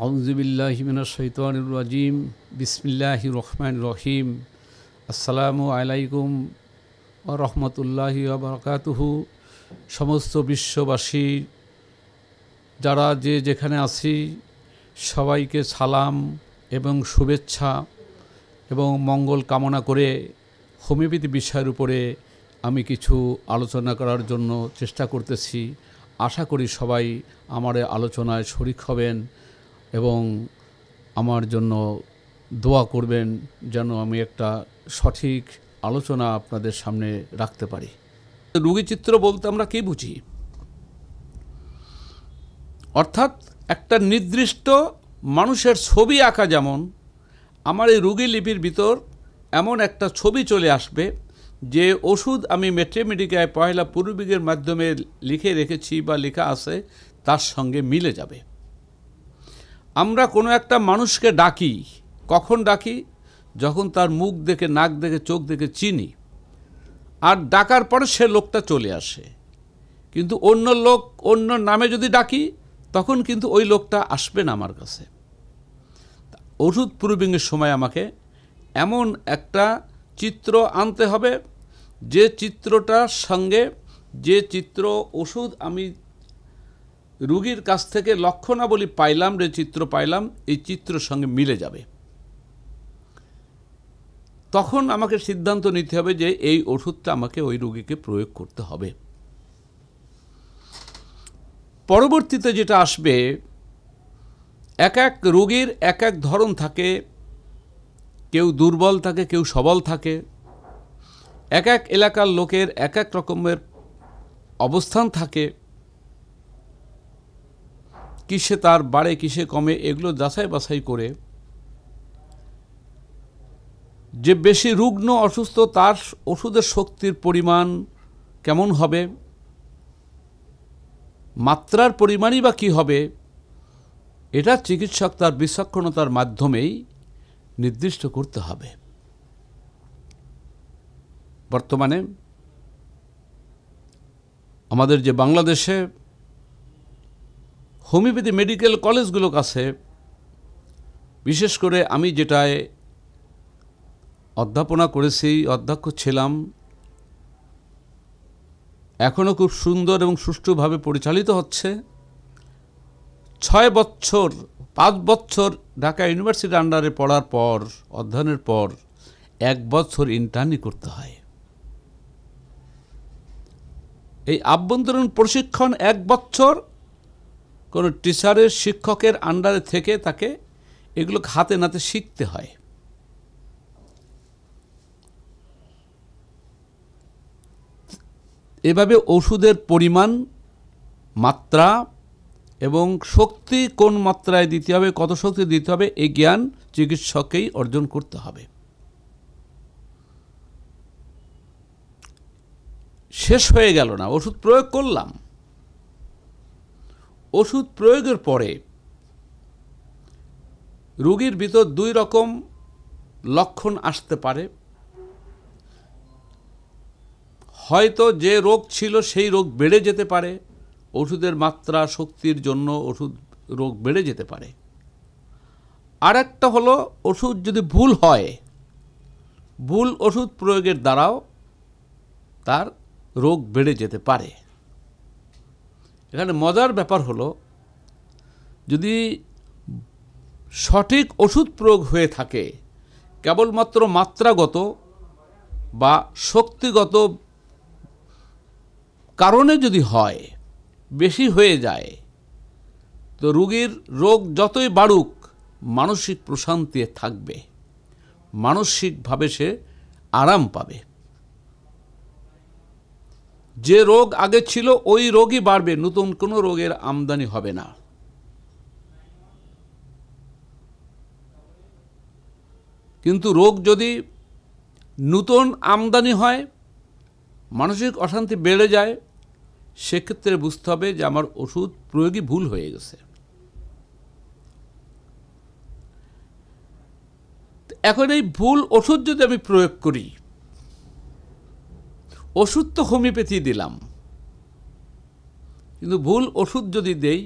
আউজবিল্লাহিমিনাশৈতানুরাজিম বিসমিল্লাহি রহমান রহিম আসসালামু আলাইকুম ও রহমতুল্লাহি সমস্ত বিশ্ববাসী যারা যে যেখানে আছি সবাইকে সালাম এবং শুভেচ্ছা এবং মঙ্গল কামনা করে হোমিওপ্যাথি বিষয়ের উপরে আমি কিছু আলোচনা করার জন্য চেষ্টা করতেছি আশা করি সবাই আমার আলোচনায় শরিক হবেন এবং আমার জন্য দোয়া করবেন যেন আমি একটা সঠিক আলোচনা আপনাদের সামনে রাখতে পারি রুগী চিত্র বলতে আমরা কি বুঝি অর্থাৎ একটা নির্দিষ্ট মানুষের ছবি আঁকা যেমন আমার এই রুগী লিপির ভিতর এমন একটা ছবি চলে আসবে যে ওষুধ আমি মেট্রেমেডিকায় পয়লা পূর্বিকের মাধ্যমে লিখে রেখেছি বা লেখা আছে তার সঙ্গে মিলে যাবে আমরা কোনো একটা মানুষকে ডাকি কখন ডাকি যখন তার মুখ দেখে নাক দেখে চোখ দেখে চিনি আর ডাকার পরে সে লোকটা চলে আসে কিন্তু অন্য লোক অন্য নামে যদি ডাকি তখন কিন্তু ওই লোকটা আসবে না আমার কাছে ওষুধ প্রুবিংয়ের সময় আমাকে এমন একটা চিত্র আনতে হবে যে চিত্রটার সঙ্গে যে চিত্র ওষুধ আমি রুগীর কাছ থেকে লক্ষণাবলী পাইলাম রে চিত্র পাইলাম এই চিত্র সঙ্গে মিলে যাবে তখন আমাকে সিদ্ধান্ত নিতে হবে যে এই ওষুধটা আমাকে ওই রুগীকে প্রয়োগ করতে হবে পরবর্তীতে যেটা আসবে এক এক রুগীর এক এক ধরন থাকে কেউ দুর্বল থাকে কেউ সবল থাকে এক এক এলাকার লোকের এক এক রকমের অবস্থান থাকে কিসে তার বাড়ে কিসে কমে এগুলো যাচাই বাছাই করে যে বেশি রুগ্ন অসুস্থ তার ওষুধের শক্তির পরিমাণ কেমন হবে মাত্রার পরিমাণই বা কী হবে এটা চিকিৎসক তার বিচক্ষণতার মাধ্যমেই নির্দিষ্ট করতে হবে বর্তমানে আমাদের যে বাংলাদেশে হোমিওপ্যাথি মেডিকেল কলেজগুলো কাছে বিশেষ করে আমি যেটায় অধ্যাপনা করেছি অধ্যক্ষ ছিলাম এখনও খুব সুন্দর এবং সুষ্ঠুভাবে পরিচালিত হচ্ছে ছয় বছর পাঁচ বছর ঢাকা ইউনিভার্সিটির আন্ডারে পড়ার পর অধ্যয়নের পর এক বছর ইন্টার্নি করতে হয় এই আভ্যন্তরীণ প্রশিক্ষণ এক বছর কোনো টিচারের শিক্ষকের আন্ডারে থেকে তাকে এগুলো হাতে নাতে শিখতে হয় এভাবে ওষুধের পরিমাণ মাত্রা এবং শক্তি কোন মাত্রায় দিতে হবে কত শক্তি দিতে হবে এই জ্ঞান চিকিৎসকেই অর্জন করতে হবে শেষ হয়ে গেল না ওষুধ প্রয়োগ করলাম ওষুধ প্রয়োগের পরে রোগীর ভিতর দুই রকম লক্ষণ আসতে পারে হয়তো যে রোগ ছিল সেই রোগ বেড়ে যেতে পারে ওষুধের মাত্রা শক্তির জন্য ওষুধ রোগ বেড়ে যেতে পারে আর একটা হলো ওষুধ যদি ভুল হয় ভুল ওষুধ প্রয়োগের দ্বারাও তার রোগ বেড়ে যেতে পারে এখানে মজার ব্যাপার হলো যদি সঠিক ওষুধ প্রয়োগ হয়ে থাকে কেবলমাত্র মাত্রাগত বা শক্তিগত কারণে যদি হয় বেশি হয়ে যায় তো রুগীর রোগ যতই বাড়ুক মানসিক প্রশান্তি থাকবে মানসিকভাবে সে আরাম পাবে যে রোগ আগে ছিল ওই রোগই বাড়বে নতুন কোনো রোগের আমদানি হবে না কিন্তু রোগ যদি নতুন আমদানি হয় মানসিক অশান্তি বেড়ে যায় সেক্ষেত্রে বুঝতে হবে যে আমার ওষুধ প্রয়োগই ভুল হয়ে গেছে এখন এই ভুল ওষুধ যদি আমি প্রয়োগ করি ওষুধ তো হোমিওপ্যাথি দিলাম কিন্তু ভুল ওষুধ যদি দেই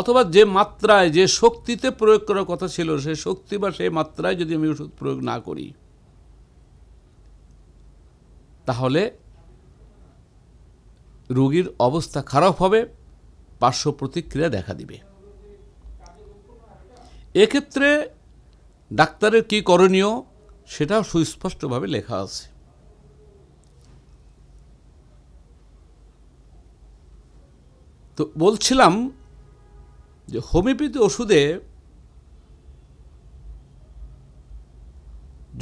অথবা যে মাত্রায় যে শক্তিতে প্রয়োগ করার কথা ছিল সে শক্তি বা সেই মাত্রায় যদি আমি ওষুধ প্রয়োগ না করি তাহলে রোগীর অবস্থা খারাপ হবে পার্শ্ব প্রতিক্রিয়া দেখা দিবে এক্ষেত্রে ডাক্তারের কি করণীয় সেটাও সুস্পষ্টভাবে লেখা আছে তো বলছিলাম যে হোমিওপ্যাথি ওষুধে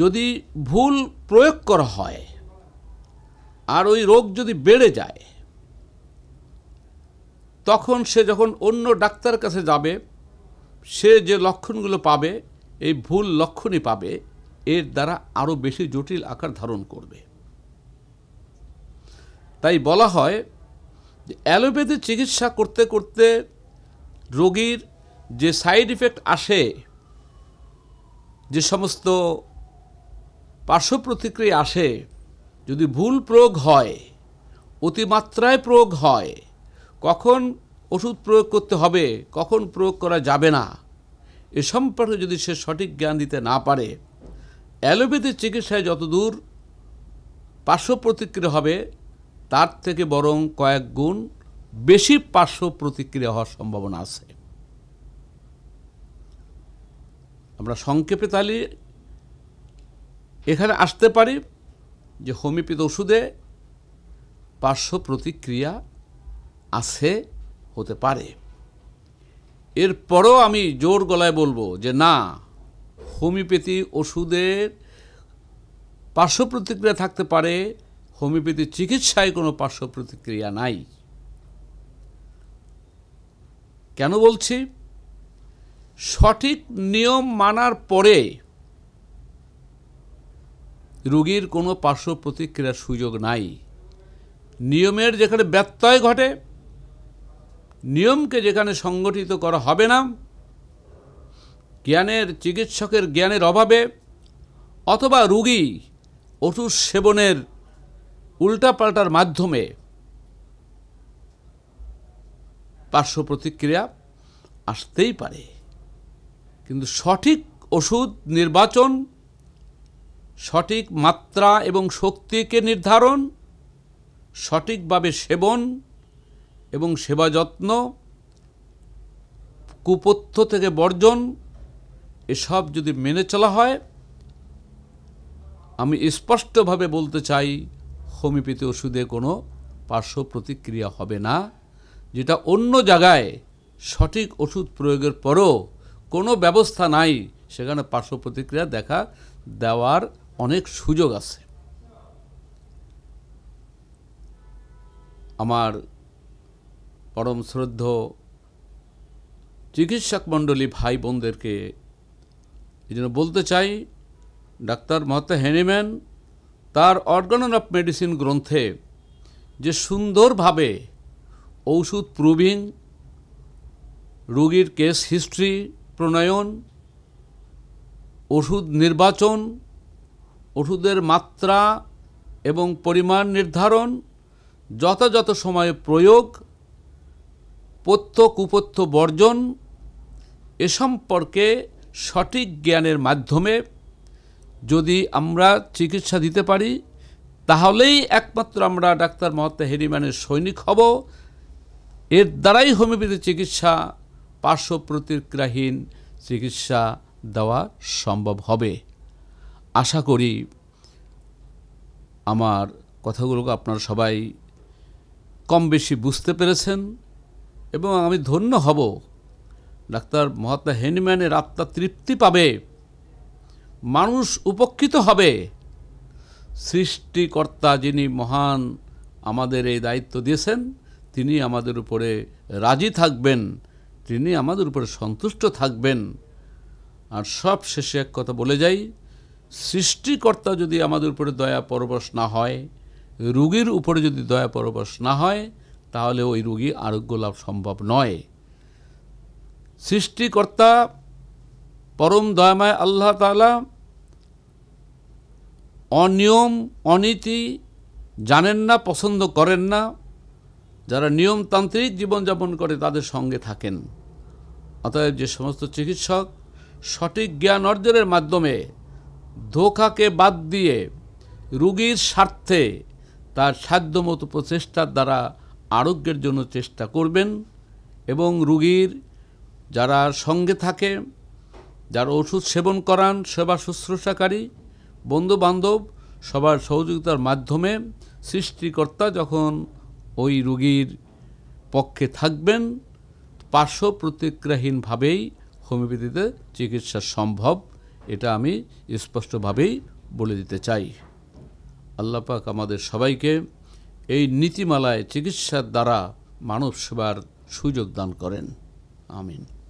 যদি ভুল প্রয়োগ করা হয় আর ওই রোগ যদি বেড়ে যায় তখন সে যখন অন্য ডাক্তার কাছে যাবে সে যে লক্ষণগুলো পাবে এই ভুল লক্ষণই পাবে এর দ্বারা আরও বেশি জটিল আকার ধারণ করবে তাই বলা হয় অ্যালোপ্যাথি চিকিৎসা করতে করতে রোগীর যে সাইড ইফেক্ট আসে যে সমস্ত পার্শ্ব প্রতিক্রিয়া আসে যদি ভুল প্রয়োগ হয় অতিমাত্রায় প্রয়োগ হয় কখন ওষুধ প্রয়োগ করতে হবে কখন প্রয়োগ করা যাবে না এ সম্পর্কে যদি সে সঠিক জ্ঞান দিতে না পারে অ্যালোপ্যাথি চিকিৎসায় যতদূর পার্শ্ব প্রতিক্রিয়া হবে তার থেকে বরং কয়েক গুণ বেশি পার্শ্ব প্রতিক্রিয়া হওয়ার সম্ভাবনা আছে আমরা সংক্ষেপে তাহলে এখানে আসতে পারি যে হোমিওপ্যাথি ওষুধে পার্শ্ব প্রতিক্রিয়া আছে হতে পারে এরপরও আমি জোর গলায় বলবো যে না হোমিওপ্যাথি ওষুধের পার্শ্ব প্রতিক্রিয়া থাকতে পারে হোমিওপ্যাথি চিকিৎসায় কোনো পার্শ্ব প্রতিক্রিয়া নাই কেন বলছি সঠিক নিয়ম মানার পরে রুগীর কোনো পার্শ্ব প্রতিক্রিয়ার সুযোগ নাই নিয়মের যেখানে ব্যত্যয় ঘটে নিয়মকে যেখানে সংগঠিত করা হবে না জ্ঞানের চিকিৎসকের জ্ঞানের অভাবে অথবা রুগী ওষুধ সেবনের উল্টাপাল্টার মাধ্যমে পার্শ্ব প্রতিক্রিয়া আসতেই পারে কিন্তু সঠিক ওষুধ নির্বাচন সঠিক মাত্রা এবং শক্তিকে নির্ধারণ সঠিকভাবে সেবন এবং সেবা যত্ন কুপথ্য থেকে বর্জন এসব যদি মেনে চলা হয় আমি স্পষ্টভাবে বলতে চাই হোমিওপ্যাথি ওষুধে কোনো পার্শ্ব প্রতিক্রিয়া হবে না যেটা অন্য জায়গায় সঠিক ওষুধ প্রয়োগের পরও কোনো ব্যবস্থা নাই সেখানে পার্শ্ব প্রতিক্রিয়া দেখা দেওয়ার অনেক সুযোগ আছে আমার পরম শ্রদ্ধ চিকিৎসক মণ্ডলী ভাই বোনদেরকে এই জন্য বলতে চাই ডাক্তার মহাত্মা হেনিম্যান তার অর্গানন অফ মেডিসিন গ্রন্থে যে সুন্দরভাবে ঔষধ প্রুভিং রোগীর কেস হিস্ট্রি প্রণয়ন ওষুধ নির্বাচন ওষুধের মাত্রা এবং পরিমাণ নির্ধারণ যথাযথ সময়ে প্রয়োগ পথ্য কুপথ্য বর্জন এ সম্পর্কে সঠিক জ্ঞানের মাধ্যমে যদি আমরা চিকিৎসা দিতে পারি তাহলেই একমাত্র আমরা ডাক্তার মহাত্মা হেরিম্যানের সৈনিক হব এর দ্বারাই হোমিওপ্যাথি চিকিৎসা পার্শ্ব প্রতিক্রিয়াহীন চিকিৎসা দেওয়া সম্ভব হবে আশা করি আমার কথাগুলোকে আপনারা সবাই কম বেশি বুঝতে পেরেছেন এবং আমি ধন্য হব ডাক্তার মহাত্মা হেনিম্যানের আত্মা তৃপ্তি পাবে মানুষ উপকৃত হবে সৃষ্টিকর্তা যিনি মহান আমাদের এই দায়িত্ব দিয়েছেন তিনি আমাদের উপরে রাজি থাকবেন তিনি আমাদের উপরে সন্তুষ্ট থাকবেন আর সব শেষে এক কথা বলে যাই সৃষ্টিকর্তা যদি আমাদের উপরে দয়া পরবশ না হয় রুগীর উপরে যদি দয়া পরবশ না হয় তাহলে ওই রুগী আরোগ্য লাভ সম্ভব নয় সৃষ্টিকর্তা পরম দয়াময় আল্লাহ তালা অনিয়ম অনীতি জানেন না পছন্দ করেন না যারা নিয়মতান্ত্রিক জীবনযাপন করে তাদের সঙ্গে থাকেন অতএব যে সমস্ত চিকিৎসক সঠিক জ্ঞান অর্জনের মাধ্যমে ধোকাকে বাদ দিয়ে রুগীর স্বার্থে তার সাধ্যমতো প্রচেষ্টার দ্বারা আরোগ্যের জন্য চেষ্টা করবেন এবং রুগীর যারা সঙ্গে থাকে যারা ওষুধ সেবন করান সেবা শুশ্রূষাকারী বন্ধুবান্ধব সবার সহযোগিতার মাধ্যমে সৃষ্টিকর্তা যখন ওই রুগীর পক্ষে থাকবেন পার্শ্ব প্রতিক্রিয়াহীনভাবেই হোমিওপ্যাথিতে চিকিৎসা সম্ভব এটা আমি স্পষ্টভাবেই বলে দিতে চাই আল্লাপাক আমাদের সবাইকে এই নীতিমালায় চিকিৎসার দ্বারা মানব সেবার সুযোগ দান করেন আমিন